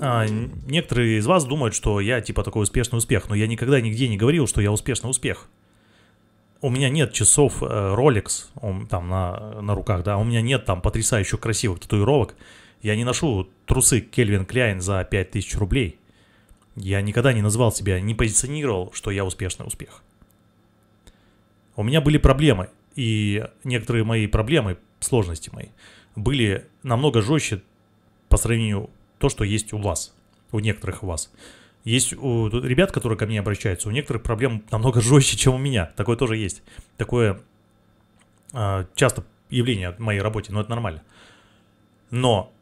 а, некоторые из вас думают, что я типа такой успешный успех, но я никогда нигде не говорил, что я успешный успех. У меня нет часов э, Rolex он, там на, на руках, да, у меня нет там потрясающих красивых татуировок. Я не ношу трусы Кельвин Кляйн за 5000 рублей. Я никогда не назвал себя, не позиционировал, что я успешный успех. У меня были проблемы, и некоторые мои проблемы, сложности мои, были намного жестче по сравнению то, что есть у вас, у некоторых у вас. Есть у ребят, которые ко мне обращаются, у некоторых проблем намного жестче, чем у меня. Такое тоже есть. Такое э, часто явление в моей работе, но это нормально. Но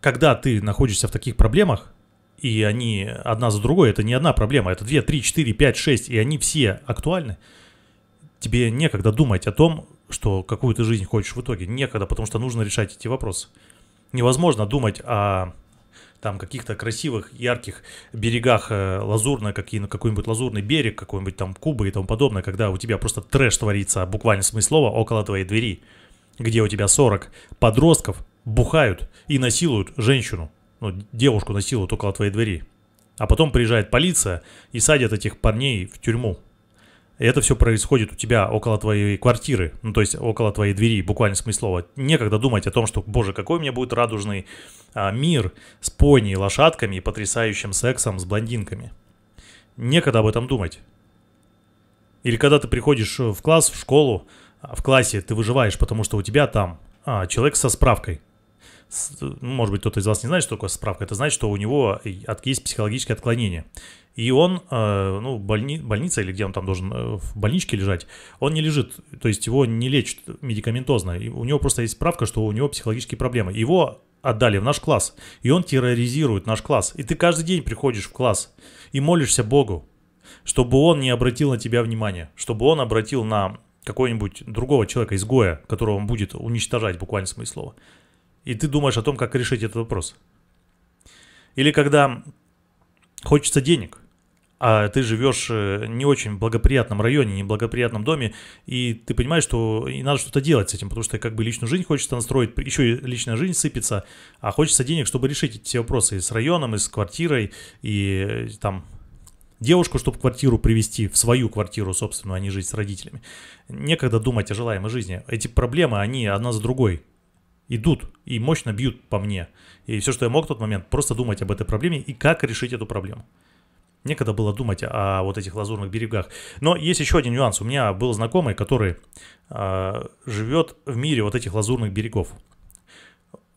когда ты находишься в таких проблемах, и они одна за другой, это не одна проблема, это 2, 3, 4, 5, 6, и они все актуальны, тебе некогда думать о том, что какую ты жизнь хочешь в итоге. Некогда, потому что нужно решать эти вопросы невозможно думать о там каких-то красивых, ярких берегах э, лазурно, какие, какой-нибудь лазурный берег, какой-нибудь там Кубы и тому подобное, когда у тебя просто трэш творится, буквально смыслово, около твоей двери, где у тебя 40 подростков бухают и насилуют женщину, ну, девушку насилуют около твоей двери. А потом приезжает полиция и садят этих парней в тюрьму это все происходит у тебя около твоей квартиры, ну, то есть около твоей двери, буквально смысл слова. Некогда думать о том, что, боже, какой у меня будет радужный а, мир с пони, лошадками и потрясающим сексом с блондинками. Некогда об этом думать. Или когда ты приходишь э, в класс, в школу, а, в классе ты выживаешь, потому что у тебя там а, человек со справкой. Ну, может быть, кто-то из вас не знает, что такое справка, это значит, что у него есть психологическое отклонение. И он, э, ну, больни, больница или где он там должен э, в больничке лежать, он не лежит, то есть его не лечат медикаментозно. И у него просто есть справка, что у него психологические проблемы. Его отдали в наш класс, и он терроризирует наш класс. И ты каждый день приходишь в класс и молишься Богу, чтобы он не обратил на тебя внимания, чтобы он обратил на какого-нибудь другого человека, изгоя, которого он будет уничтожать, буквально смыслово. слова и ты думаешь о том, как решить этот вопрос. Или когда хочется денег, а ты живешь э, не очень благоприятном районе, не благоприятном доме, и ты понимаешь, что и надо что-то делать с этим, потому что как бы личную жизнь хочется настроить, еще и личная жизнь сыпется, а хочется денег, чтобы решить все вопросы и с районом, и с квартирой, и э, там девушку, чтобы квартиру привести в свою квартиру, собственную, а не жить с родителями. Некогда думать о желаемой жизни. Эти проблемы, они одна за другой идут и мощно бьют по мне. И все, что я мог в тот момент, просто думать об этой проблеме и как решить эту проблему. Некогда было думать о вот этих лазурных берегах. Но есть еще один нюанс. У меня был знакомый, который э, а, живет в мире вот этих лазурных берегов.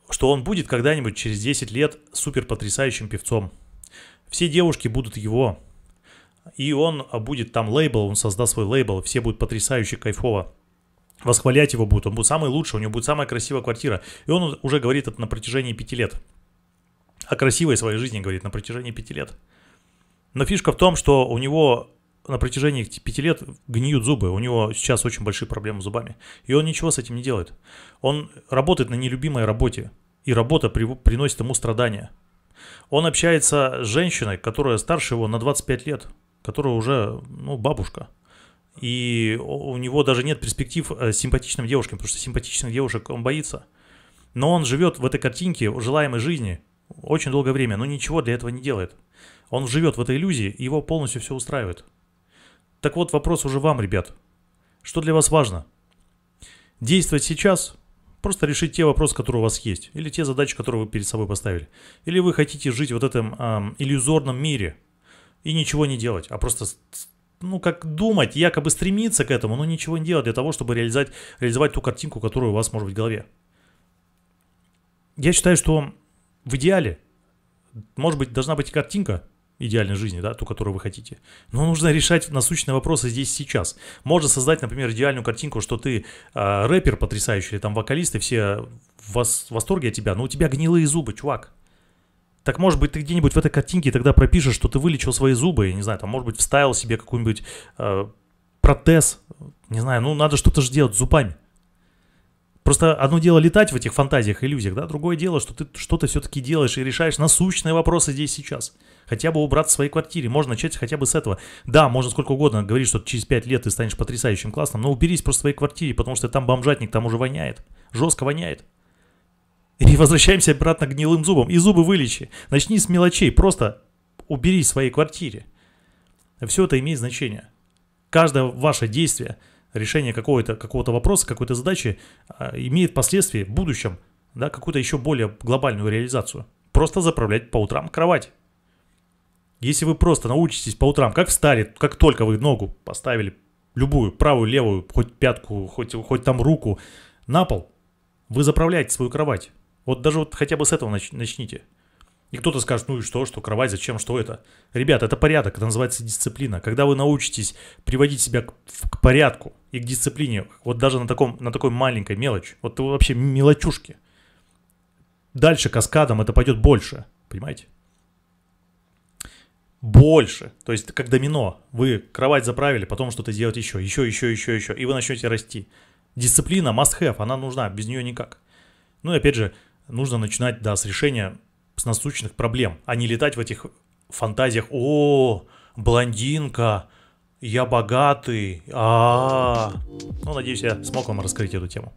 Что он будет когда-нибудь через 10 лет супер потрясающим певцом. Все девушки будут его. И он будет там лейбл, он создаст свой лейбл, все будут потрясающе кайфово восхвалять его будут, он будет самый лучший, у него будет самая красивая квартира. И он уже говорит это на протяжении пяти лет. О красивой своей жизни говорит на протяжении пяти лет. Но фишка в том, что у него на протяжении пяти лет гниют зубы, у него сейчас очень большие проблемы с зубами. И он ничего с этим не делает. Он работает на нелюбимой работе, и работа при, приносит ему страдания. Он общается с женщиной, которая старше его на 25 лет, которая уже ну, бабушка – и у него даже нет перспектив э, с симпатичным девушкам, потому что симпатичных девушек он боится. Но он живет в этой картинке желаемой жизни очень долгое время, но ничего для этого не делает. Он живет в этой иллюзии, и его полностью все устраивает. Так вот, вопрос уже вам, ребят. Что для вас важно? Действовать сейчас, просто решить те вопросы, которые у вас есть, или те задачи, которые вы перед собой поставили. Или вы хотите жить в вот этом эм, иллюзорном мире и ничего не делать, а просто ну, как думать, якобы стремиться к этому, но ничего не делать для того, чтобы реализовать, реализовать ту картинку, которая у вас может быть в голове. Я считаю, что в идеале, может быть, должна быть картинка, идеальной жизни, да, ту, которую вы хотите. Но нужно решать насущные вопросы здесь сейчас. Можно создать, например, идеальную картинку, что ты э, рэпер потрясающий, или там вокалисты все в, вос в восторге от тебя, но у тебя гнилые зубы, чувак. Так может быть ты где-нибудь в этой картинке тогда пропишешь, что ты вылечил свои зубы, я не знаю, там может быть вставил себе какой-нибудь э, протез, не знаю, ну надо что-то же делать с зубами. Просто одно дело летать в этих фантазиях, иллюзиях, да, другое дело, что ты что-то все-таки делаешь и решаешь насущные вопросы здесь сейчас. Хотя бы убраться в своей квартире, можно начать хотя бы с этого. Да, можно сколько угодно говорить, что через 5 лет ты станешь потрясающим классным, но уберись просто в своей квартире, потому что там бомжатник, там уже воняет, жестко воняет. И возвращаемся обратно к гнилым зубам. И зубы вылечи. Начни с мелочей. Просто убери в своей квартире. Все это имеет значение. Каждое ваше действие, решение какого-то какого вопроса, какой-то задачи а, имеет последствия в будущем, да, какую-то еще более глобальную реализацию. Просто заправлять по утрам кровать. Если вы просто научитесь по утрам, как встали, как только вы ногу поставили, любую, правую, левую, хоть пятку, хоть, хоть там руку на пол, вы заправляете свою кровать. Вот даже вот хотя бы с этого нач- начните. И кто-то скажет, ну и что, что кровать, зачем, что это? Ребята, это порядок, это называется дисциплина. Когда вы научитесь приводить себя к, к порядку и к дисциплине, вот даже на, таком, на такой маленькой мелочи, вот вообще мелочушки, дальше каскадом это пойдет больше, понимаете? Больше. То есть как домино. Вы кровать заправили, потом что-то сделать еще, еще, еще, еще, еще. И вы начнете расти. Дисциплина must have, она нужна, без нее никак. Ну и опять же, нужно начинать, да, с решения с насущных проблем, а не летать в этих фантазиях «О, блондинка, я богатый, а, -а, -а, -а Ну, надеюсь, я смог вам раскрыть эту тему.